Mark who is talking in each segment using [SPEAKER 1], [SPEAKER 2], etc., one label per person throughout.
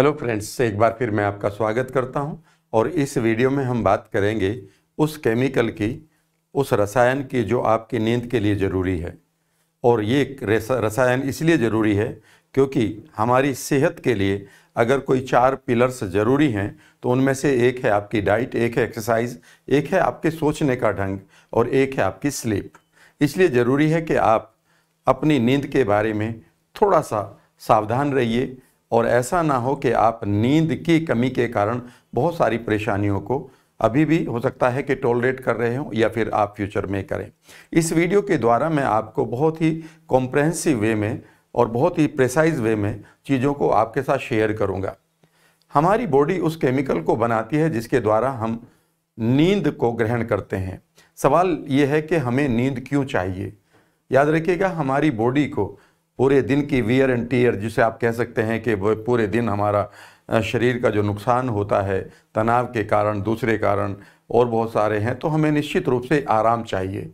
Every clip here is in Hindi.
[SPEAKER 1] हेलो फ्रेंड्स एक बार फिर मैं आपका स्वागत करता हूं और इस वीडियो में हम बात करेंगे उस केमिकल की उस रसायन की जो आपकी नींद के लिए ज़रूरी है और ये रसायन इसलिए ज़रूरी है क्योंकि हमारी सेहत के लिए अगर कोई चार पिलर्स ज़रूरी हैं तो उनमें से एक है आपकी डाइट एक है एक्सरसाइज एक है आपके सोचने का ढंग और एक है आपकी स्लीप इसलिए ज़रूरी है कि आप अपनी नींद के बारे में थोड़ा सा सावधान रहिए और ऐसा ना हो कि आप नींद की कमी के कारण बहुत सारी परेशानियों को अभी भी हो सकता है कि टॉलरेट कर रहे हों या फिर आप फ्यूचर में करें इस वीडियो के द्वारा मैं आपको बहुत ही कॉम्प्रहेंसिव वे में और बहुत ही प्रेसाइज वे में चीज़ों को आपके साथ शेयर करूँगा हमारी बॉडी उस केमिकल को बनाती है जिसके द्वारा हम नींद को ग्रहण करते हैं सवाल ये है कि हमें नींद क्यों चाहिए याद रखिएगा हमारी बॉडी को पूरे दिन की वियर एंड टीयर जिसे आप कह सकते हैं कि पूरे दिन हमारा शरीर का जो नुकसान होता है तनाव के कारण दूसरे कारण और बहुत सारे हैं तो हमें निश्चित रूप से आराम चाहिए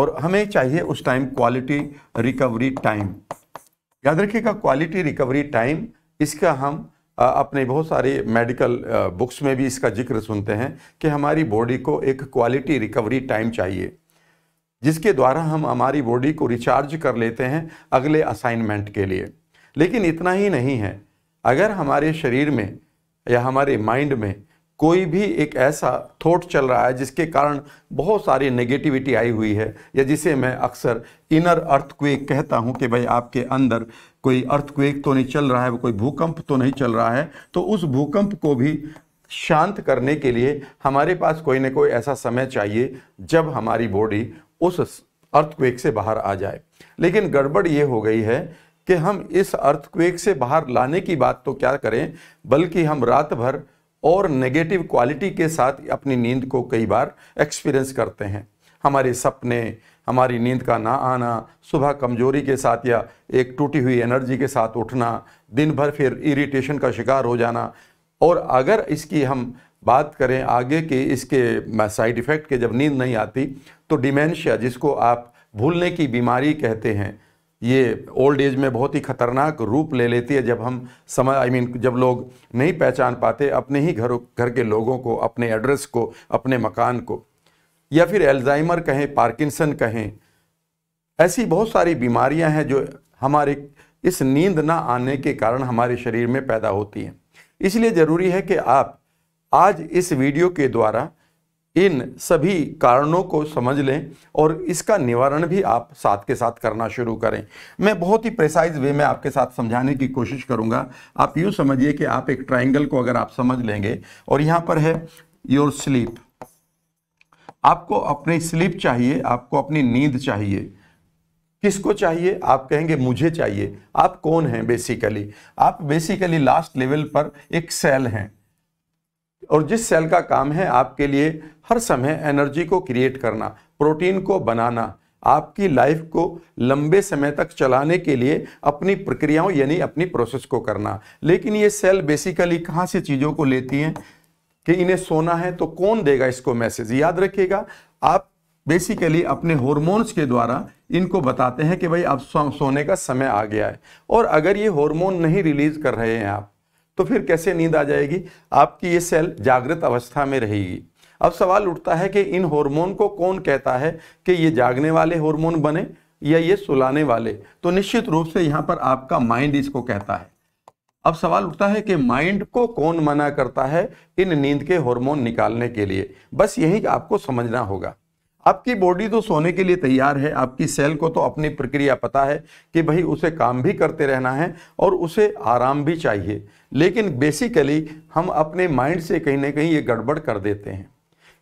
[SPEAKER 1] और हमें चाहिए उस टाइम क्वालिटी रिकवरी टाइम याद रखिएगा क्वालिटी रिकवरी टाइम इसका हम अपने बहुत सारे मेडिकल बुक्स में भी इसका जिक्र सुनते हैं कि हमारी बॉडी को एक क्वालिटी रिकवरी टाइम चाहिए जिसके द्वारा हम हमारी बॉडी को रिचार्ज कर लेते हैं अगले असाइनमेंट के लिए लेकिन इतना ही नहीं है अगर हमारे शरीर में या हमारे माइंड में कोई भी एक ऐसा थॉट चल रहा है जिसके कारण बहुत सारी नेगेटिविटी आई हुई है या जिसे मैं अक्सर इनर अर्थक्वेक कहता हूँ कि भाई आपके अंदर कोई अर्थक्वेक तो नहीं चल रहा है कोई भूकंप तो नहीं चल रहा है तो उस भूकंप को भी शांत करने के लिए हमारे पास कोई ना कोई ऐसा समय चाहिए जब हमारी बॉडी उस अर्थक्वेक से बाहर आ जाए लेकिन गड़बड़ ये हो गई है कि हम इस अर्थक्वेक से बाहर लाने की बात तो क्या करें बल्कि हम रात भर और नेगेटिव क्वालिटी के साथ अपनी नींद को कई बार एक्सपीरियंस करते हैं हमारे सपने हमारी नींद का ना आना सुबह कमजोरी के साथ या एक टूटी हुई एनर्जी के साथ उठना दिन भर फिर इरिटेशन का शिकार हो जाना और अगर इसकी हम बात करें आगे के इसके साइड इफ़ेक्ट के जब नींद नहीं आती तो डिमेंशिया जिसको आप भूलने की बीमारी कहते हैं ये ओल्ड एज में बहुत ही खतरनाक रूप ले लेती है जब हम समय आई I मीन mean, जब लोग नहीं पहचान पाते अपने ही घर घर के लोगों को अपने एड्रेस को अपने मकान को या फिर एल्जाइमर कहें पार्किंसन कहें ऐसी बहुत सारी बीमारियां हैं जो हमारे इस नींद ना आने के कारण हमारे शरीर में पैदा होती हैं इसलिए ज़रूरी है कि आप आज इस वीडियो के द्वारा इन सभी कारणों को समझ लें और इसका निवारण भी आप साथ के साथ करना शुरू करें मैं बहुत ही प्रेसाइज वे में आपके साथ समझाने की कोशिश करूंगा आप यूँ समझिए कि आप एक ट्राइंगल को अगर आप समझ लेंगे और यहाँ पर है योर स्लीप आपको अपनी स्लीप चाहिए आपको अपनी नींद चाहिए किसको चाहिए आप कहेंगे मुझे चाहिए आप कौन हैं बेसिकली आप बेसिकली लास्ट लेवल पर एक सेल हैं और जिस सेल का काम है आपके लिए हर समय एनर्जी को क्रिएट करना प्रोटीन को बनाना आपकी लाइफ को लंबे समय तक चलाने के लिए अपनी प्रक्रियाओं यानी अपनी प्रोसेस को करना लेकिन ये सेल बेसिकली कहाँ से चीज़ों को लेती हैं कि इन्हें सोना है तो कौन देगा इसको मैसेज याद रखिएगा आप बेसिकली अपने हॉर्मोन्स के द्वारा इनको बताते हैं कि भाई अब सोने का समय आ गया है और अगर ये हॉर्मोन नहीं रिलीज कर रहे हैं आप तो फिर कैसे नींद आ जाएगी आपकी ये सेल जागृत अवस्था में रहेगी अब सवाल उठता है कि इन हार्मोन को कौन कहता है कि ये जागने वाले हार्मोन बने या ये सुलाने वाले तो निश्चित रूप से यहाँ पर आपका माइंड इसको कहता है अब सवाल उठता है कि माइंड को कौन मना करता है इन नींद के हार्मोन निकालने के लिए बस यही आपको समझना होगा आपकी बॉडी तो सोने के लिए तैयार है आपकी सेल को तो अपनी प्रक्रिया पता है कि भाई उसे काम भी करते रहना है और उसे आराम भी चाहिए लेकिन बेसिकली हम अपने माइंड से कहीं ना कहीं ये गड़बड़ कर देते हैं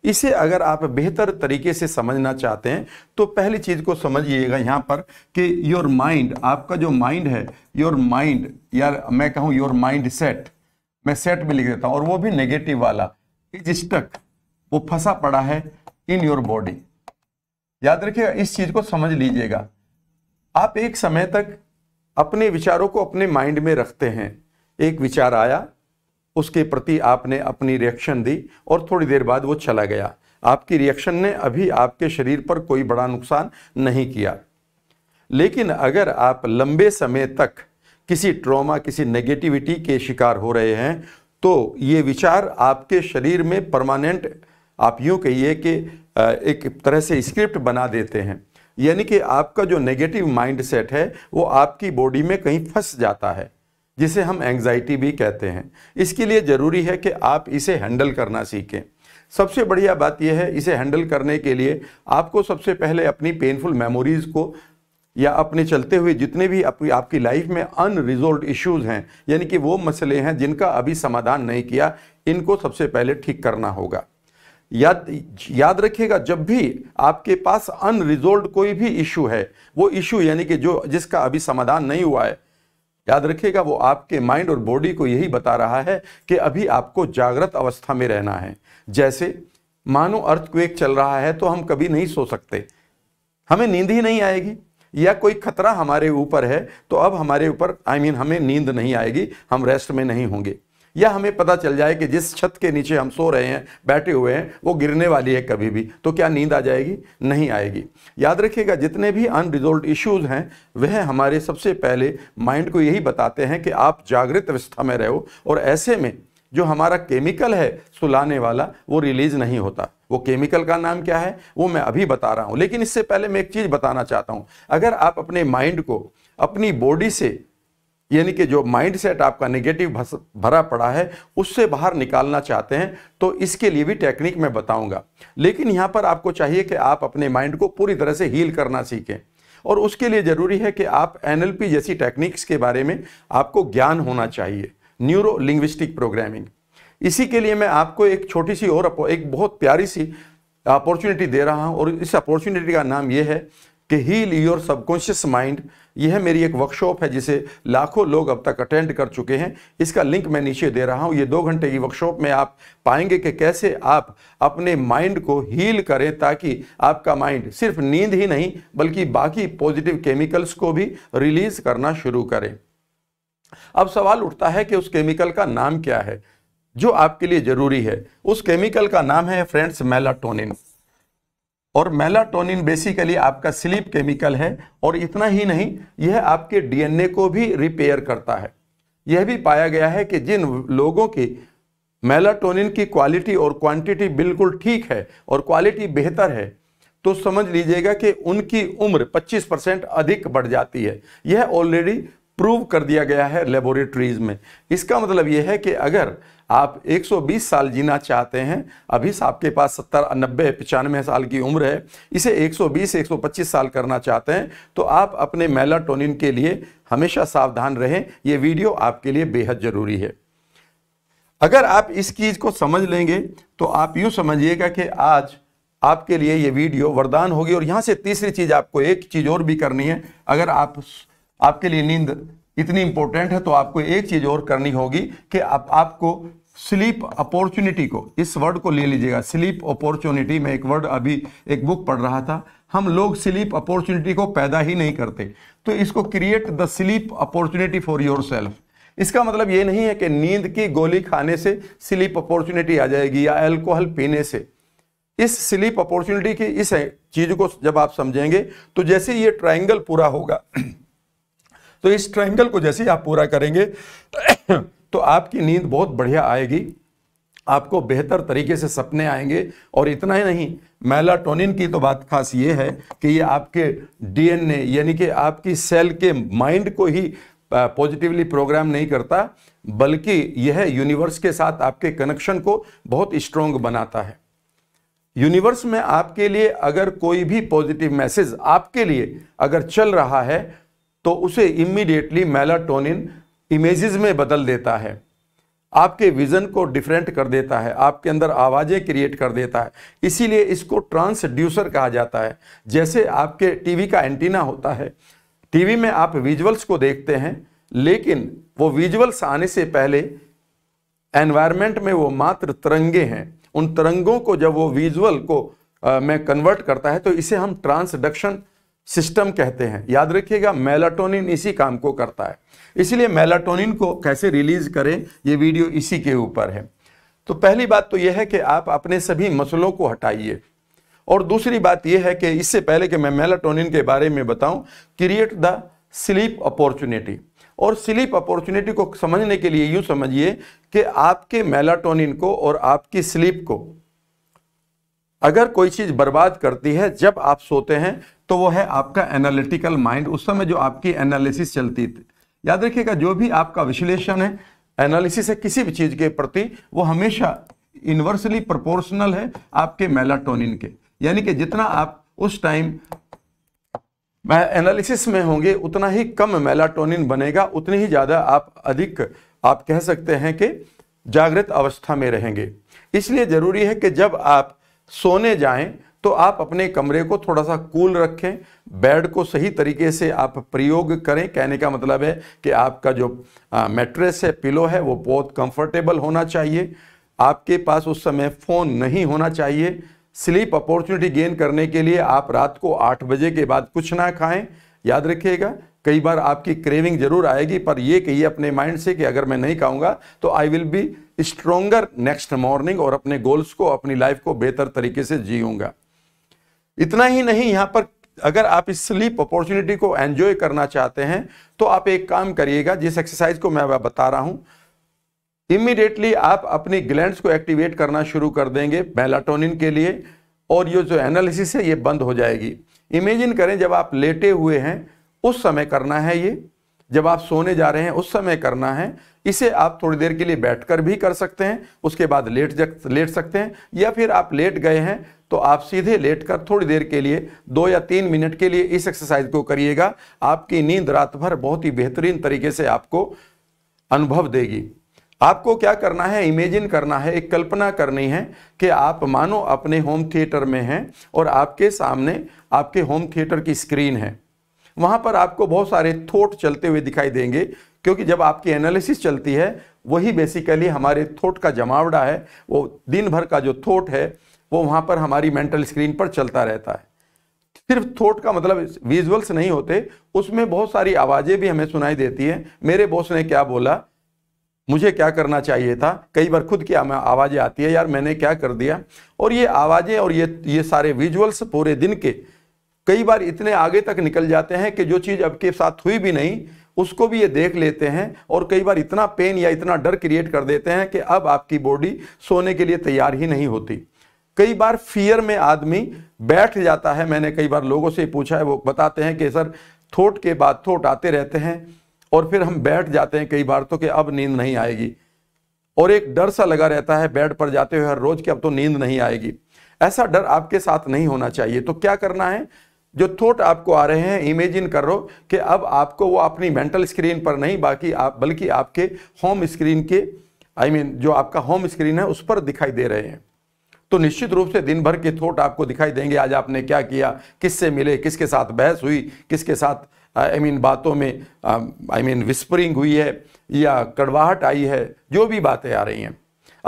[SPEAKER 1] इसे अगर आप बेहतर तरीके से समझना चाहते हैं तो पहली चीज़ को समझिएगा यहाँ पर कि योर माइंड आपका जो माइंड है योर माइंड या मैं कहूँ योर माइंड सेट मैं सेट भी लिख देता हूँ और वो भी नेगेटिव वाला इज स्टक वो फंसा पड़ा है इन योर बॉडी याद रखिएगा इस चीज़ को समझ लीजिएगा आप एक समय तक अपने विचारों को अपने माइंड में रखते हैं एक विचार आया उसके प्रति आपने अपनी रिएक्शन दी और थोड़ी देर बाद वो चला गया आपकी रिएक्शन ने अभी आपके शरीर पर कोई बड़ा नुकसान नहीं किया लेकिन अगर आप लंबे समय तक किसी ट्रॉमा किसी नेगेटिविटी के शिकार हो रहे हैं तो ये विचार आपके शरीर में परमानेंट आप यूँ कहिए कि एक तरह से स्क्रिप्ट बना देते हैं यानी कि आपका जो नेगेटिव माइंड सेट है वो आपकी बॉडी में कहीं फंस जाता है जिसे हम एंग्जाइटी भी कहते हैं इसके लिए ज़रूरी है कि आप इसे हैंडल करना सीखें सबसे बढ़िया बात यह है इसे हैंडल करने के लिए आपको सबसे पहले अपनी पेनफुल मेमोरीज़ को या अपने चलते हुए जितने भी अपनी आपकी लाइफ में अनरिजोल्व इश्यूज हैं यानी कि वो मसले हैं जिनका अभी समाधान नहीं किया इनको सबसे पहले ठीक करना होगा याद याद रखिएगा जब भी आपके पास अनरिजोल्व कोई भी इशू है वो इशू यानी कि जो जिसका अभी समाधान नहीं हुआ है याद रखिएगा वो आपके माइंड और बॉडी को यही बता रहा है कि अभी आपको जागृत अवस्था में रहना है जैसे मानो अर्थक्वेक चल रहा है तो हम कभी नहीं सो सकते हमें नींद ही नहीं आएगी या कोई खतरा हमारे ऊपर है तो अब हमारे ऊपर आई I मीन mean, हमें नींद नहीं आएगी हम रेस्ट में नहीं होंगे या हमें पता चल जाए कि जिस छत के नीचे हम सो रहे हैं बैठे हुए हैं वो गिरने वाली है कभी भी तो क्या नींद आ जाएगी नहीं आएगी याद रखिएगा जितने भी अनरिजोल्व इश्यूज़ हैं वह हमारे सबसे पहले माइंड को यही बताते हैं कि आप जागृत अवस्था में रहो और ऐसे में जो हमारा केमिकल है सुलाने वाला वो रिलीज़ नहीं होता वो केमिकल का नाम क्या है वो मैं अभी बता रहा हूँ लेकिन इससे पहले मैं एक चीज़ बताना चाहता हूँ अगर आप अपने माइंड को अपनी बॉडी से यानी कि जो माइंड सेट आपका नेगेटिव भरा पड़ा है उससे बाहर निकालना चाहते हैं तो इसके लिए भी टेक्निक मैं बताऊंगा लेकिन यहाँ पर आपको चाहिए कि आप अपने माइंड को पूरी तरह से हील करना सीखें और उसके लिए ज़रूरी है कि आप एन जैसी टेक्निक्स के बारे में आपको ज्ञान होना चाहिए न्यूरो लिंग्विस्टिक प्रोग्रामिंग इसी के लिए मैं आपको एक छोटी सी और एक बहुत प्यारी सी अपॉर्चुनिटी दे रहा हूँ और इस अपॉर्चुनिटी का नाम ये है कि हील योर सबकॉन्शियस माइंड यह मेरी एक वर्कशॉप है जिसे लाखों लोग अब तक अटेंड कर चुके हैं इसका लिंक मैं नीचे दे रहा हूं ये दो घंटे की वर्कशॉप में आप पाएंगे कि कैसे आप अपने माइंड को हील करें ताकि आपका माइंड सिर्फ नींद ही नहीं बल्कि बाकी पॉजिटिव केमिकल्स को भी रिलीज करना शुरू करें अब सवाल उठता है कि उस केमिकल का नाम क्या है जो आपके लिए जरूरी है उस केमिकल का नाम है फ्रेंड्स मेलाटोनिन और मेलाटोनिन बेसिकली आपका स्लीप केमिकल है और इतना ही नहीं यह आपके डीएनए को भी रिपेयर करता है यह भी पाया गया है कि जिन लोगों की मेलाटोनिन की क्वालिटी और क्वांटिटी बिल्कुल ठीक है और क्वालिटी बेहतर है तो समझ लीजिएगा कि उनकी उम्र 25 परसेंट अधिक बढ़ जाती है यह ऑलरेडी प्रूव कर दिया गया है लेबोरेटरीज में इसका मतलब यह है कि अगर आप 120 साल जीना चाहते हैं अभी आपके पास 70 नब्बे पचानवे साल की उम्र है इसे 120 125 साल करना चाहते हैं तो आप अपने मेलाटोनिन के लिए हमेशा सावधान रहें ये वीडियो आपके लिए बेहद ज़रूरी है अगर आप इस चीज़ को समझ लेंगे तो आप यूँ समझिएगा कि आज आपके लिए ये वीडियो वरदान होगी और यहाँ से तीसरी चीज़ आपको एक चीज़ और भी करनी है अगर आप आपके लिए नींद इतनी इंपॉर्टेंट है तो आपको एक चीज़ और करनी होगी कि आप आपको स्लीप अपॉर्चुनिटी को इस वर्ड को ले लीजिएगा स्लीप अपॉर्चुनिटी में एक वर्ड अभी एक बुक पढ़ रहा था हम लोग स्लीप अपॉर्चुनिटी को पैदा ही नहीं करते तो इसको create the sleep opportunity for yourself इसका मतलब ये नहीं है कि नींद की गोली खाने से स्लीप अपॉर्चुनिटी आ जाएगी या एल्कोहल पीने से इस स्लीप अपॉर्चुनिटी की इस चीज़ को जब आप समझेंगे तो जैसे ये ट्राइंगल पूरा होगा तो इस ट्राइंगल को जैसे ही आप पूरा करेंगे तो आपकी नींद बहुत बढ़िया आएगी आपको बेहतर तरीके से सपने आएंगे और इतना ही नहीं मेलाटोनिन की तो बात खास ये है कि ये आपके डीएनए यानी कि आपकी सेल के माइंड को ही पॉजिटिवली प्रोग्राम नहीं करता बल्कि यह यूनिवर्स के साथ आपके कनेक्शन को बहुत स्ट्रोंग बनाता है यूनिवर्स में आपके लिए अगर कोई भी पॉजिटिव मैसेज आपके लिए अगर चल रहा है तो उसे इमीडिएटली मेलाटोनिन इमेजेस में बदल देता है आपके विज़न को डिफरेंट कर देता है आपके अंदर आवाज़ें क्रिएट कर देता है इसीलिए इसको ट्रांसड्यूसर कहा जाता है जैसे आपके टीवी का एंटीना होता है टीवी में आप विजुअल्स को देखते हैं लेकिन वो विजुअल्स आने से पहले एनवायरमेंट में वो मात्र तरंगे हैं उन तरंगों को जब वो विजुअल को आ, में कन्वर्ट करता है तो इसे हम ट्रांसडक्शन सिस्टम कहते हैं याद रखिएगा मेलाटोनिन इसी काम को करता है इसलिए मेलाटोनिन को कैसे रिलीज करें ये वीडियो इसी के ऊपर है तो पहली बात तो यह है कि आप अपने सभी मसलों को हटाइए और दूसरी बात यह है कि इससे पहले कि मैं मेलाटोनिन के बारे में बताऊं क्रिएट द स्लीप अपॉर्चुनिटी और स्लीप अपॉर्चुनिटी को समझने के लिए यूं समझिए कि आपके मेलाटोनिन को और आपकी स्लीप को अगर कोई चीज़ बर्बाद करती है जब आप सोते हैं तो वो है आपका एनालिटिकल माइंड उस समय जो आपकी एनालिसिस चलती थी याद रखिएगा जो भी आपका विश्लेषण है एनालिसिस है किसी भी चीज़ के प्रति वो हमेशा इनवर्सली प्रोपोर्शनल है आपके मेलाटोनिन के यानी कि जितना आप उस टाइम एनालिसिस में होंगे उतना ही कम मेलाटोनिन बनेगा उतनी ही ज़्यादा आप अधिक आप कह सकते हैं कि जागृत अवस्था में रहेंगे इसलिए ज़रूरी है कि जब आप सोने जाएं तो आप अपने कमरे को थोड़ा सा कूल रखें बेड को सही तरीके से आप प्रयोग करें कहने का मतलब है कि आपका जो मेट्रेस है पिलो है वो बहुत कंफर्टेबल होना चाहिए आपके पास उस समय फ़ोन नहीं होना चाहिए स्लीप अपॉर्चुनिटी गेन करने के लिए आप रात को आठ बजे के बाद कुछ ना खाएं याद रखिएगा कई बार आपकी क्रेविंग जरूर आएगी पर यह कहिए अपने माइंड से कि अगर मैं नहीं खाऊंगा तो I will be stronger next morning और अपने गोल्स को अपनी लाइफ को बेहतर तरीके से जीऊंगा इतना ही नहीं यहां पर अगर आप इस स्लीप अपॉर्चुनिटी को एंजॉय करना चाहते हैं तो आप एक काम करिएगा जिस एक्सरसाइज को मैं बता रहा हूं इमीडिएटली आप अपनी ग्लैंड्स को एक्टिवेट करना शुरू कर देंगे मेलाटोनिन के लिए और ये जो एनालिसिस है ये बंद हो जाएगी इमेजिन करें जब आप लेटे हुए हैं उस समय करना है ये जब आप सोने जा रहे हैं उस समय करना है इसे आप थोड़ी देर के लिए बैठकर भी कर सकते हैं उसके बाद लेट जग लेट सकते हैं या फिर आप लेट गए हैं तो आप सीधे लेट कर थोड़ी देर के लिए दो या तीन मिनट के लिए इस एक्सरसाइज को करिएगा आपकी नींद रात भर बहुत ही बेहतरीन तरीके से आपको अनुभव देगी आपको क्या करना है इमेजिन करना है एक कल्पना करनी है कि आप मानो अपने होम थिएटर में हैं और आपके सामने आपके होम थिएटर की स्क्रीन है वहाँ पर आपको बहुत सारे थोट चलते हुए दिखाई देंगे क्योंकि जब आपकी एनालिसिस चलती है वही बेसिकली हमारे थोट का जमावड़ा है वो दिन भर का जो थोट है वो वहाँ पर हमारी मेंटल स्क्रीन पर चलता रहता है सिर्फ थोट का मतलब विजुअल्स नहीं होते उसमें बहुत सारी आवाज़ें भी हमें सुनाई देती है मेरे बॉस ने क्या बोला मुझे क्या करना चाहिए था कई बार खुद की आवाज़ें आती है यार मैंने क्या कर दिया और ये आवाज़ें और ये ये सारे विजुअल्स पूरे दिन के कई बार इतने आगे तक निकल जाते हैं कि जो चीज़ अब के साथ हुई भी नहीं उसको भी ये देख लेते हैं और कई बार इतना पेन या इतना डर क्रिएट कर देते हैं कि अब आपकी बॉडी सोने के लिए तैयार ही नहीं होती कई बार फियर में आदमी बैठ जाता है मैंने कई बार लोगों से पूछा है वो बताते हैं कि सर थोट के बाद थोट आते रहते हैं और फिर हम बैठ जाते हैं कई बार तो कि अब नींद नहीं आएगी और एक डर सा लगा रहता है बेड पर जाते हुए हर रोज कि अब तो नींद नहीं आएगी ऐसा डर आपके साथ नहीं होना चाहिए तो क्या करना है जो थॉट आपको आ रहे हैं इमेजिन करो कि अब आपको वो अपनी मेंटल स्क्रीन पर नहीं बाकी आप बल्कि आपके होम स्क्रीन के आई I मीन mean, जो आपका होम स्क्रीन है उस पर दिखाई दे रहे हैं तो निश्चित रूप से दिन भर के थॉट आपको दिखाई देंगे आज आपने क्या किया किससे मिले किसके साथ बहस हुई किसके साथ आई I मीन mean, बातों में आई मीन विस्परिंग हुई है या कड़वाहट आई है जो भी बातें आ रही हैं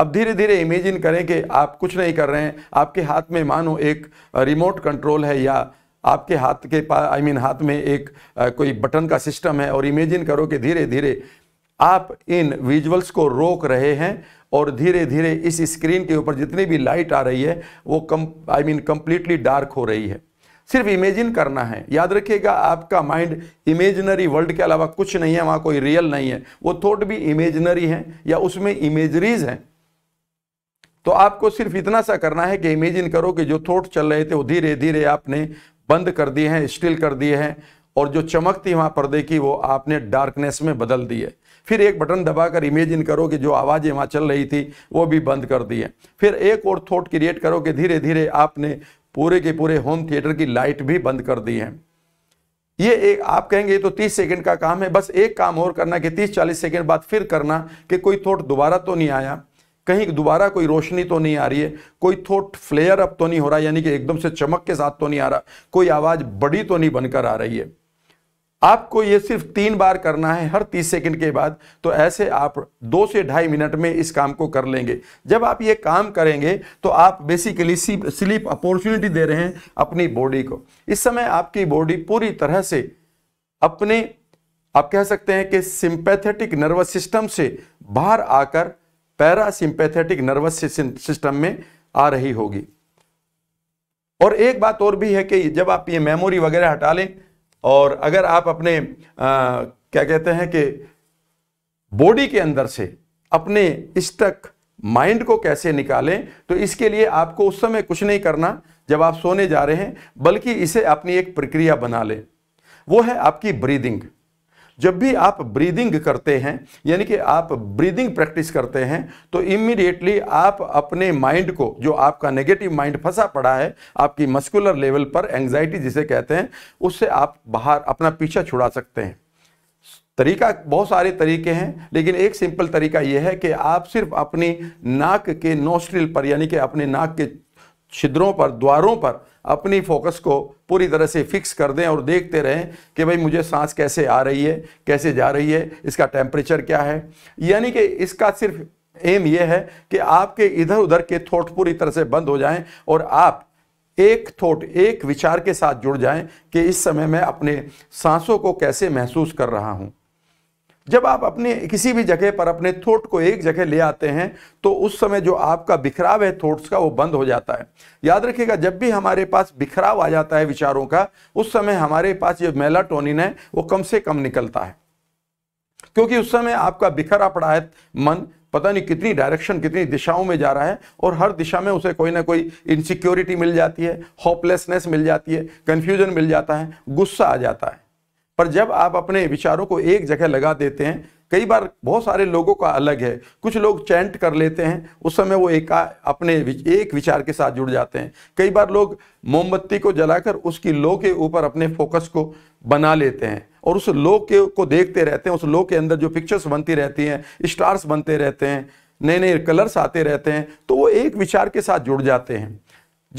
[SPEAKER 1] अब धीरे धीरे इमेजिन करें कि आप कुछ नहीं कर रहे हैं आपके हाथ में मानो एक रिमोट कंट्रोल है या आपके हाथ के पास आई मीन हाथ में एक आ, कोई बटन का सिस्टम है और इमेजिन करो कि धीरे धीरे आप इन विजुअल्स को रोक रहे हैं और धीरे धीरे इस स्क्रीन के ऊपर जितनी भी लाइट आ रही है वो कम आई मीन कम्प्लीटली डार्क हो रही है सिर्फ इमेजिन करना है याद रखिएगा आपका माइंड इमेजनरी वर्ल्ड के अलावा कुछ नहीं है वहाँ कोई रियल नहीं है वो थॉट भी इमेजनरी है या उसमें इमेजरीज हैं तो आपको सिर्फ इतना सा करना है कि इमेजिन करो कि जो थॉट चल रहे थे वो धीरे धीरे आपने बंद कर दिए हैं स्टिल कर दिए हैं और जो चमक थी वहाँ पर्दे की वो आपने डार्कनेस में बदल दी है फिर एक बटन दबाकर इमेजिन करो कि जो आवाज़ें वहाँ चल रही थी वो भी बंद कर दी है फिर एक और थॉट क्रिएट करो कि धीरे धीरे आपने पूरे के पूरे होम थिएटर की लाइट भी बंद कर दी है ये एक आप कहेंगे तो 30 सेकंड का काम है बस एक काम और करना कि 30-40 सेकंड बाद फिर करना कि कोई थॉट दोबारा तो नहीं आया कहीं दोबारा कोई रोशनी तो नहीं आ रही है कोई थोट फ्लेयर अप तो नहीं हो रहा यानी कि एकदम से चमक के साथ तो नहीं आ रहा कोई आवाज बड़ी तो नहीं बनकर आ रही है आपको ये सिर्फ तीन बार करना है हर तीस सेकंड के बाद तो ऐसे आप दो से ढाई मिनट में इस काम को कर लेंगे जब आप ये काम करेंगे तो आप बेसिकली स्लीप अपॉर्चुनिटी दे रहे हैं अपनी बॉडी को इस समय आपकी बॉडी पूरी तरह से अपने आप कह सकते हैं कि सिंपैथेटिक नर्वस सिस्टम से बाहर आकर पैरासिंपैथेटिक नर्वस सिस्टम में आ रही होगी और एक बात और भी है कि जब आप ये मेमोरी वगैरह हटा लें और अगर आप अपने आ, क्या कहते हैं कि बॉडी के अंदर से अपने स्टक माइंड को कैसे निकालें तो इसके लिए आपको उस समय कुछ नहीं करना जब आप सोने जा रहे हैं बल्कि इसे अपनी एक प्रक्रिया बना लें वो है आपकी ब्रीदिंग जब भी आप ब्रीदिंग करते हैं यानी कि आप ब्रीदिंग प्रैक्टिस करते हैं तो इमीडिएटली आप अपने माइंड को जो आपका नेगेटिव माइंड फंसा पड़ा है आपकी मस्कुलर लेवल पर एंग्जाइटी जिसे कहते हैं उससे आप बाहर अपना पीछा छुड़ा सकते हैं तरीका बहुत सारे तरीके हैं लेकिन एक सिंपल तरीका यह है कि आप सिर्फ अपनी नाक के नोस्ट्रिल पर यानी कि अपने नाक के छिद्रों पर द्वारों पर अपनी फोकस को पूरी तरह से फिक्स कर दें और देखते रहें कि भाई मुझे सांस कैसे आ रही है कैसे जा रही है इसका टेम्परेचर क्या है यानी कि इसका सिर्फ एम यह है कि आपके इधर उधर के थॉट पूरी तरह से बंद हो जाएं और आप एक थॉट एक विचार के साथ जुड़ जाएं कि इस समय मैं अपने सांसों को कैसे महसूस कर रहा हूं जब आप अपने किसी भी जगह पर अपने थॉट को एक जगह ले आते हैं तो उस समय जो आपका बिखराव है थॉट्स का वो बंद हो जाता है याद रखिएगा जब भी हमारे पास बिखराव आ जाता है विचारों का उस समय हमारे पास जो मेलाटोनिन है वो कम से कम निकलता है क्योंकि उस समय आपका बिखरा पड़ा है मन पता नहीं कितनी डायरेक्शन कितनी दिशाओं में जा रहा है और हर दिशा में उसे कोई ना कोई इनसिक्योरिटी मिल जाती है होपलेसनेस मिल जाती है कन्फ्यूजन मिल जाता है गुस्सा आ जाता है पर जब आप अपने विचारों को एक जगह लगा देते हैं कई बार बहुत सारे लोगों का अलग है कुछ लोग चैंट कर लेते हैं उस समय वो एक अपने एक विचार के साथ जुड़ जाते हैं कई बार लोग मोमबत्ती को जलाकर उसकी लो के ऊपर अपने फोकस को बना लेते हैं और उस लो के को देखते रहते हैं उस लो के अंदर जो पिक्चर्स बनती रहती हैं स्टार्स बनते रहते हैं नए नए कलर्स आते रहते हैं तो वो एक विचार के साथ जुड़ जाते हैं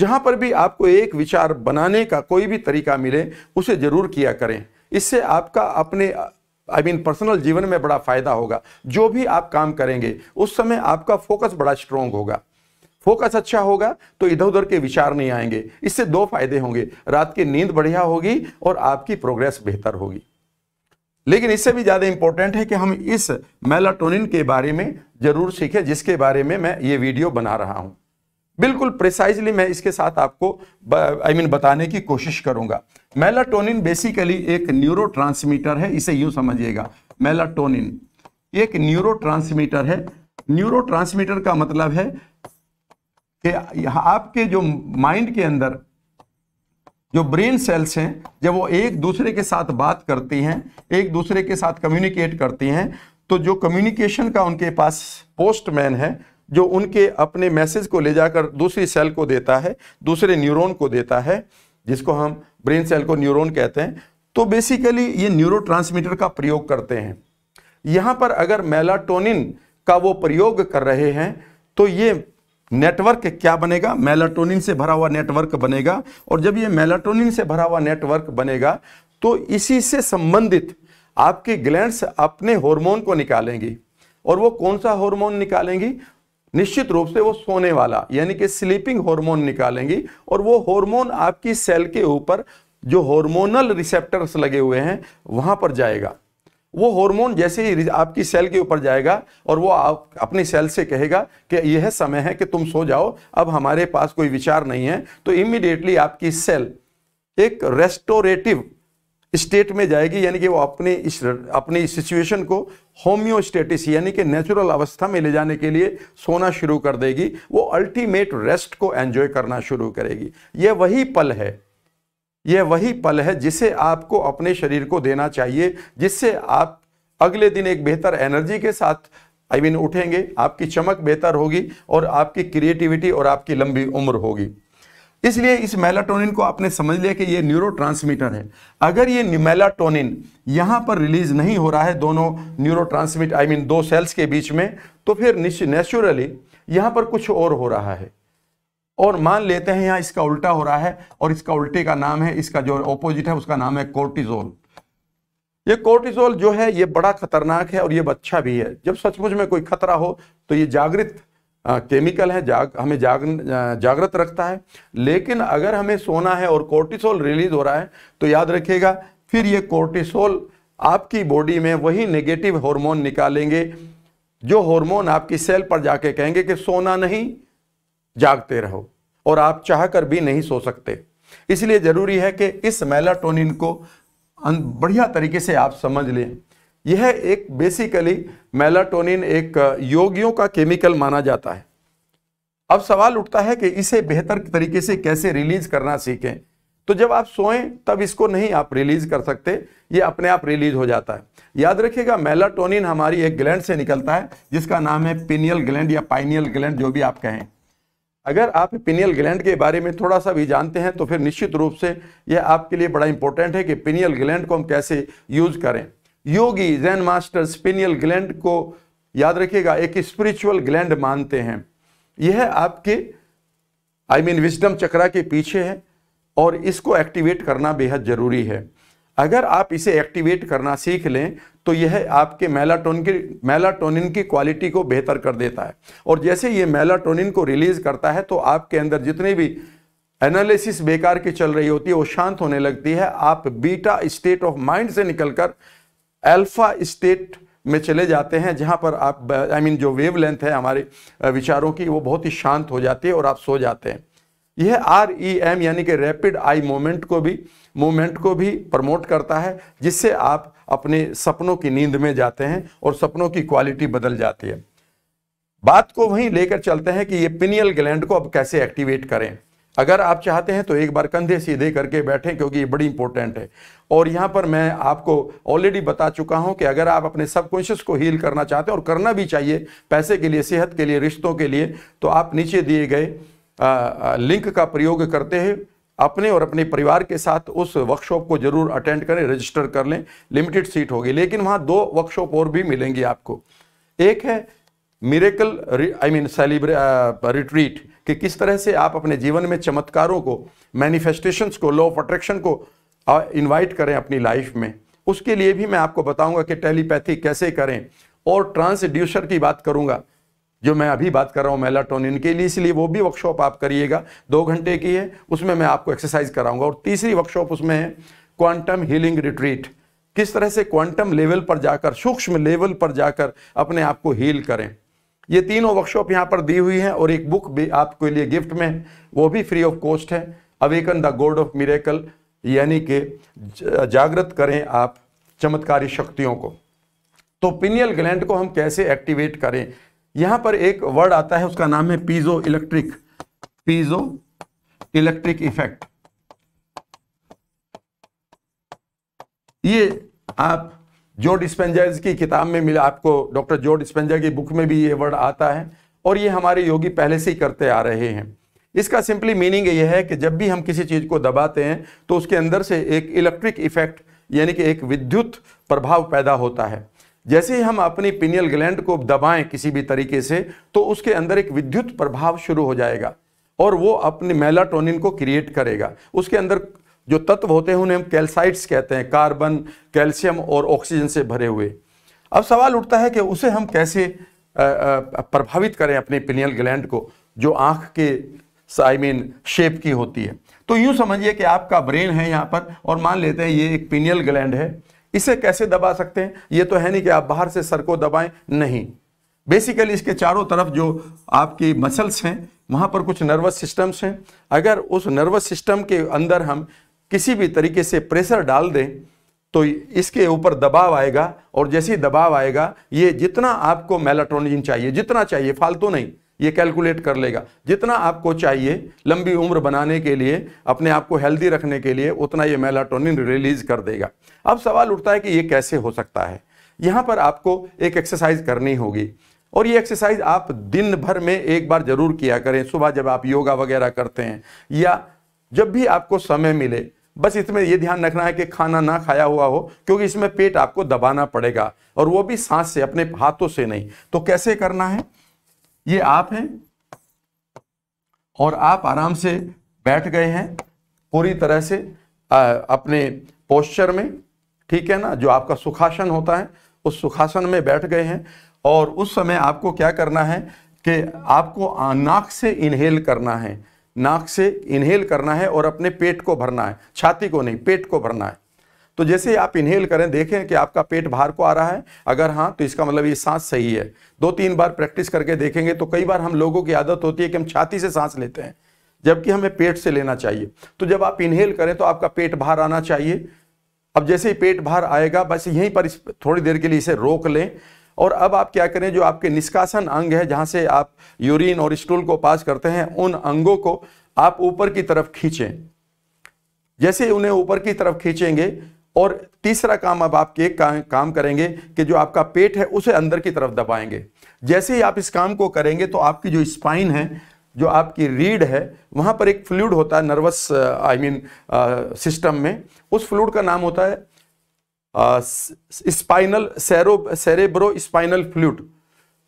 [SPEAKER 1] जहाँ पर भी आपको एक विचार बनाने का कोई भी तरीका मिले उसे ज़रूर किया करें इससे आपका अपने आई मीन पर्सनल जीवन में बड़ा फायदा होगा जो भी आप काम करेंगे उस समय आपका फोकस बड़ा स्ट्रोंग होगा फोकस अच्छा होगा तो इधर उधर के विचार नहीं आएंगे इससे दो फायदे होंगे रात की नींद बढ़िया होगी और आपकी प्रोग्रेस बेहतर होगी लेकिन इससे भी ज़्यादा इंपॉर्टेंट है कि हम इस मेलाटोनिन के बारे में जरूर सीखें जिसके बारे में मैं ये वीडियो बना रहा हूं बिल्कुल प्रिसाइजली मैं इसके साथ आपको आई I मीन mean, बताने की कोशिश करूंगा मेलाटोनिन बेसिकली एक न्यूरो है इसे यूं समझिएगा मेलाटोनिन एक न्यूरो है न्यूरो का मतलब है कि आपके जो माइंड के अंदर जो ब्रेन सेल्स हैं जब वो एक दूसरे के साथ बात करती हैं एक दूसरे के साथ कम्युनिकेट करती हैं तो जो कम्युनिकेशन का उनके पास पोस्टमैन है जो उनके अपने मैसेज को ले जाकर दूसरी सेल को देता है दूसरे न्यूरॉन को देता है जिसको हम ब्रेन सेल को न्यूरोन कहते हैं तो बेसिकली ये न्यूरो का प्रयोग करते हैं यहां पर अगर मेलाटोनिन का वो प्रयोग कर रहे हैं तो ये नेटवर्क क्या बनेगा मेलाटोनिन से भरा हुआ नेटवर्क बनेगा और जब ये मेलाटोनिन से भरा हुआ नेटवर्क बनेगा तो इसी से संबंधित आपके ग्लैंड्स अपने हार्मोन को निकालेंगी और वो कौन सा हार्मोन निकालेंगी निश्चित रूप से वो सोने वाला यानी कि स्लीपिंग हार्मोन निकालेंगी और वो हार्मोन आपकी सेल के ऊपर जो हार्मोनल रिसेप्टर्स लगे हुए हैं वहां पर जाएगा वो हार्मोन जैसे ही आपकी सेल के ऊपर जाएगा और वो आप अपनी सेल से कहेगा कि यह समय है कि तुम सो जाओ अब हमारे पास कोई विचार नहीं है तो इमिडिएटली आपकी सेल एक रेस्टोरेटिव स्टेट में जाएगी यानी कि वो अपने इस अपनी सिचुएशन को होम्योस्टेटिस यानी कि नेचुरल अवस्था में ले जाने के लिए सोना शुरू कर देगी वो अल्टीमेट रेस्ट को एंजॉय करना शुरू करेगी ये वही पल है ये वही पल है जिसे आपको अपने शरीर को देना चाहिए जिससे आप अगले दिन एक बेहतर एनर्जी के साथ आई I मीन mean, उठेंगे आपकी चमक बेहतर होगी और आपकी क्रिएटिविटी और आपकी लंबी उम्र होगी इसलिए इस मेलाटोनिन को आपने समझ लिया कि ये न्यूरो है अगर ये मेलाटोनिन यहाँ पर रिलीज नहीं हो रहा है दोनों न्यूरो आई मीन दो सेल्स के बीच में तो फिर नेचुरली यहाँ पर कुछ और हो रहा है और मान लेते हैं यहाँ इसका उल्टा हो रहा है और इसका उल्टे का नाम है इसका जो ऑपोजिट है उसका नाम है कोर्टिजोल ये कोर्टिजोल जो है ये बड़ा खतरनाक है और ये अच्छा भी है जब सचमुच में कोई खतरा हो तो ये जागृत केमिकल है जाग हमें जाग जागृत रखता है लेकिन अगर हमें सोना है और कोर्टिसोल रिलीज हो रहा है तो याद रखिएगा फिर ये कोर्टिसोल आपकी बॉडी में वही नेगेटिव हार्मोन निकालेंगे जो हार्मोन आपकी सेल पर जाके कहेंगे कि सोना नहीं जागते रहो और आप चाह कर भी नहीं सो सकते इसलिए ज़रूरी है कि इस मेलाटोनिन को बढ़िया तरीके से आप समझ लें यह एक बेसिकली मेलाटोनिन एक uh, योगियों का केमिकल माना जाता है अब सवाल उठता है कि इसे बेहतर तरीके से कैसे रिलीज करना सीखें तो जब आप सोएं तब इसको नहीं आप रिलीज कर सकते ये अपने आप रिलीज हो जाता है याद रखिएगा मेलाटोनिन हमारी एक ग्लैंड से निकलता है जिसका नाम है पिनियल ग्लैंड या पाइनियल ग्लैंड जो भी आप कहें अगर आप पिनियल ग्लैंड के बारे में थोड़ा सा भी जानते हैं तो फिर निश्चित रूप से यह आपके लिए बड़ा इंपॉर्टेंट है कि पिनियल ग्लैंड को हम कैसे यूज करें योगी जैन मास्टर स्पिनियल ग्लैंड को याद रखिएगा एक स्पिरिचुअल ग्लैंड मानते हैं यह आपके आई मीन विजडम चक्रा के पीछे है और इसको एक्टिवेट करना बेहद ज़रूरी है अगर आप इसे एक्टिवेट करना सीख लें तो यह आपके मेलाटोन की मेलाटोनिन की क्वालिटी को बेहतर कर देता है और जैसे ये मेलाटोनिन को रिलीज़ करता है तो आपके अंदर जितने भी एनालिसिस बेकार की चल रही होती है वो शांत होने लगती है आप बीटा स्टेट ऑफ माइंड से निकलकर अल्फा स्टेट में चले जाते हैं जहाँ पर आप आई I मीन mean, जो वेव लेंथ है हमारे विचारों की वो बहुत ही शांत हो जाती है और आप सो जाते हैं यह आर ई एम यानी कि रैपिड आई मोमेंट को भी मूवमेंट को भी प्रमोट करता है जिससे आप अपने सपनों की नींद में जाते हैं और सपनों की क्वालिटी बदल जाती है बात को वहीं लेकर चलते हैं कि ये पिनियल ग्लैंड को अब कैसे एक्टिवेट करें अगर आप चाहते हैं तो एक बार कंधे सीधे करके बैठें क्योंकि ये बड़ी इंपॉर्टेंट है और यहाँ पर मैं आपको ऑलरेडी बता चुका हूँ कि अगर आप अपने सबकॉन्शियस को हील करना चाहते हैं और करना भी चाहिए पैसे के लिए सेहत के लिए रिश्तों के लिए तो आप नीचे दिए गए लिंक का प्रयोग करते हैं अपने और अपने परिवार के साथ उस वर्कशॉप को जरूर अटेंड करें रजिस्टर कर लें लिमिटेड सीट होगी लेकिन वहाँ दो वर्कशॉप और भी मिलेंगी आपको एक है मिरेकल आई मीन सेलिब्रे रिट्रीट कि किस तरह से आप अपने जीवन में चमत्कारों को मैनिफेस्टेशंस को लॉ ऑफ अट्रैक्शन को इनवाइट करें अपनी लाइफ में उसके लिए भी मैं आपको बताऊंगा कि टेलीपैथी कैसे करें और ट्रांसड्यूसर की बात करूंगा जो मैं अभी बात कर रहा हूँ मेलाटोनिन के लिए इसलिए वो भी वर्कशॉप आप करिएगा दो घंटे की है उसमें मैं आपको एक्सरसाइज कराऊंगा और तीसरी वर्कशॉप उसमें है क्वांटम हीलिंग रिट्रीट किस तरह से क्वांटम लेवल पर जाकर सूक्ष्म लेवल पर जाकर अपने आप को हील करें ये तीनों वर्कशॉप यहाँ पर दी हुई हैं और एक बुक भी आपके लिए गिफ्ट में है वो भी फ्री ऑफ कॉस्ट है awaken the god of miracle यानी कि जागृत करें आप चमत्कारी शक्तियों को तो पिनियल ग्लैंड को हम कैसे एक्टिवेट करें यहाँ पर एक वर्ड आता है उसका नाम है piezoelectric piezoelectric effect ये आप जो डिस्पेंजर्स की किताब में मिला आपको डॉक्टर जो डिस्पेंजर की बुक में भी ये वर्ड आता है और ये हमारे योगी पहले से ही करते आ रहे हैं इसका सिंपली मीनिंग ये है कि जब भी हम किसी चीज़ को दबाते हैं तो उसके अंदर से एक इलेक्ट्रिक इफेक्ट यानी कि एक विद्युत प्रभाव पैदा होता है जैसे ही हम अपनी पिनियल ग्लैंड को दबाएं किसी भी तरीके से तो उसके अंदर एक विद्युत प्रभाव शुरू हो जाएगा और वो अपने मेलाटोनिन को क्रिएट करेगा उसके अंदर जो तत्व होते हैं उन्हें हम कैल्साइट्स कहते हैं कार्बन कैल्शियम और ऑक्सीजन से भरे हुए अब सवाल उठता है कि उसे हम कैसे प्रभावित करें अपने पिनियल ग्लैंड को जो आँख के आई मीन शेप की होती है तो यूं समझिए कि आपका ब्रेन है यहाँ पर और मान लेते हैं ये एक पिनियल ग्लैंड है इसे कैसे दबा सकते हैं ये तो है नहीं कि आप बाहर से सर को दबाएं नहीं बेसिकली इसके चारों तरफ जो आपकी मसल्स हैं वहाँ पर कुछ नर्वस सिस्टम्स हैं अगर उस नर्वस सिस्टम के अंदर हम किसी भी तरीके से प्रेशर डाल दें तो इसके ऊपर दबाव आएगा और जैसे ही दबाव आएगा ये जितना आपको मेलाट्रोनिजिन चाहिए जितना चाहिए फालतू तो नहीं ये कैलकुलेट कर लेगा जितना आपको चाहिए लंबी उम्र बनाने के लिए अपने आप को हेल्दी रखने के लिए उतना ये मेलाटोनिन रिलीज कर देगा अब सवाल उठता है कि ये कैसे हो सकता है यहाँ पर आपको एक एक्सरसाइज करनी होगी और ये एक्सरसाइज आप दिन भर में एक बार ज़रूर किया करें सुबह जब आप योगा वगैरह करते हैं या जब भी आपको समय मिले बस इसमें यह ध्यान रखना है कि खाना ना खाया हुआ हो क्योंकि इसमें पेट आपको दबाना पड़ेगा और वो भी सांस से अपने हाथों से नहीं तो कैसे करना है ये आप हैं और आप आराम से बैठ गए हैं पूरी तरह से आ, अपने पोस्चर में ठीक है ना जो आपका सुखासन होता है उस सुखासन में बैठ गए हैं और उस समय आपको क्या करना है कि आपको नाक से इनहेल करना है नाक से इनहेल करना है और अपने पेट को भरना है छाती को नहीं पेट को भरना है तो जैसे आप इनहेल करें देखें कि आपका पेट बाहर को आ रहा है अगर हाँ तो इसका मतलब ये सांस सही है दो तीन बार प्रैक्टिस करके देखेंगे तो कई बार हम लोगों की आदत होती है कि हम छाती से सांस लेते हैं जबकि हमें पेट से लेना चाहिए तो जब आप इनहेल करें तो आपका पेट बाहर आना चाहिए अब जैसे ही पेट बाहर आएगा बस यहीं पर थोड़ी देर के लिए इसे रोक लें और अब आप क्या करें जो आपके निष्कासन अंग है जहाँ से आप यूरिन और स्टूल को पास करते हैं उन अंगों को आप ऊपर की तरफ खींचें जैसे उन्हें ऊपर की तरफ खींचेंगे और तीसरा काम अब आप एक का, काम करेंगे कि जो आपका पेट है उसे अंदर की तरफ दबाएंगे जैसे ही आप इस काम को करेंगे तो आपकी जो स्पाइन है जो आपकी रीढ़ है वहां पर एक फ्लूड होता है नर्वस आई मीन सिस्टम में उस फ्लूड का नाम होता है स्पाइनल सेरो सेरेब्रो स्पाइनल फ्लूट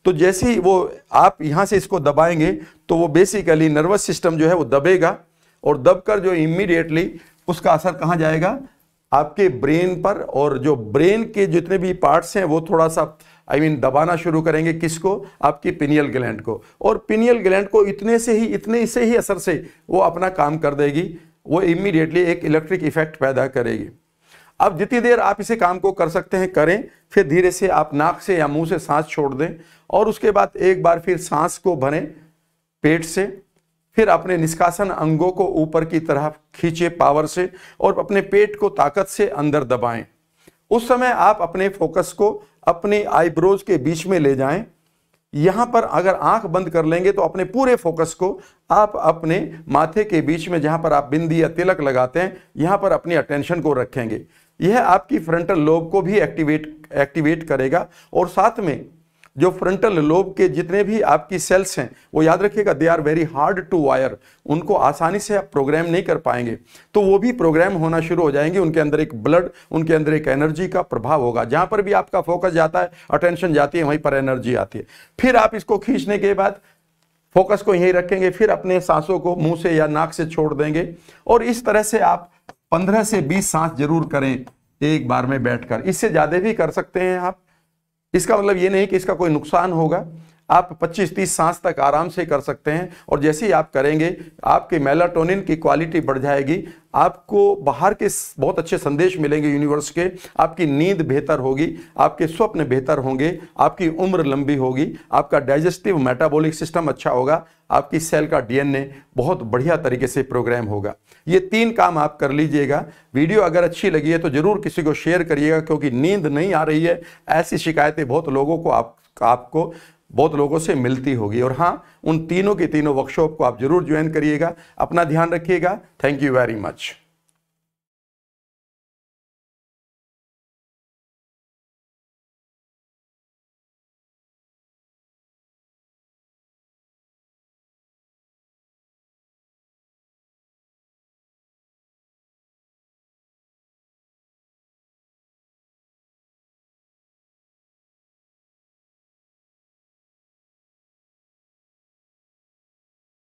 [SPEAKER 1] तो जैसे ही वो आप यहाँ से इसको दबाएंगे तो वो बेसिकली नर्वस सिस्टम जो है वो दबेगा और दबकर जो इमीडिएटली उसका असर कहाँ जाएगा आपके ब्रेन पर और जो ब्रेन के जितने भी पार्ट्स हैं वो थोड़ा सा आई I मीन mean, दबाना शुरू करेंगे किसको आपकी पिनियल ग्लैंड को और पिनियल ग्लैंड को इतने से ही इतने से ही असर से वो अपना काम कर देगी वो इमीडिएटली एक इलेक्ट्रिक इफेक्ट पैदा करेगी अब जितनी देर आप इसे काम को कर सकते हैं करें फिर धीरे से आप नाक से या मुंह से सांस छोड़ दें और उसके बाद एक बार फिर सांस को भरें पेट से फिर अपने निष्कासन अंगों को ऊपर की तरफ खींचे पावर से और अपने पेट को ताकत से अंदर दबाएं उस समय आप अपने फोकस को अपने आईब्रोज के बीच में ले जाएं यहां पर अगर आंख बंद कर लेंगे तो अपने पूरे फोकस को आप अपने माथे के बीच में जहां पर आप बिंदी या तिलक लगाते हैं यहां पर अपनी अटेंशन को रखेंगे यह आपकी फ्रंटल लोब को भी एक्टिवेट एक्टिवेट करेगा और साथ में जो फ्रंटल लोब के जितने भी आपकी सेल्स हैं वो याद रखिएगा they are very hard to wire उनको आसानी से आप प्रोग्राम नहीं कर पाएंगे तो वो भी प्रोग्राम होना शुरू हो जाएंगे उनके अंदर एक ब्लड उनके अंदर एक एनर्जी का प्रभाव होगा जहाँ पर भी आपका फोकस जाता है अटेंशन जाती है वहीं पर एनर्जी आती है फिर आप इसको खींचने के बाद फोकस को यहीं रखेंगे फिर अपने सांसों को मुंह से या नाक से छोड़ देंगे और इस तरह से आप पंद्रह से बीस सांस जरूर करें एक बार में बैठकर इससे ज्यादा भी कर सकते हैं आप इसका मतलब ये नहीं कि इसका कोई नुकसान होगा आप 25-30 सांस तक आराम से कर सकते हैं और जैसे ही आप करेंगे आपके मेलाटोनिन की क्वालिटी बढ़ जाएगी आपको बाहर के बहुत अच्छे संदेश मिलेंगे यूनिवर्स के आपकी नींद बेहतर होगी आपके स्वप्न बेहतर होंगे आपकी उम्र लंबी होगी आपका डाइजेस्टिव मेटाबॉलिक सिस्टम अच्छा होगा आपकी सेल का डीएनए बहुत बढ़िया तरीके से प्रोग्राम होगा ये तीन काम आप कर लीजिएगा वीडियो अगर अच्छी लगी है तो ज़रूर किसी को शेयर करिएगा क्योंकि नींद नहीं आ रही है ऐसी शिकायतें बहुत लोगों को आप आपको बहुत लोगों से मिलती होगी और हाँ उन तीनों के तीनों वर्कशॉप को आप जरूर ज्वाइन करिएगा अपना ध्यान रखिएगा थैंक यू वेरी मच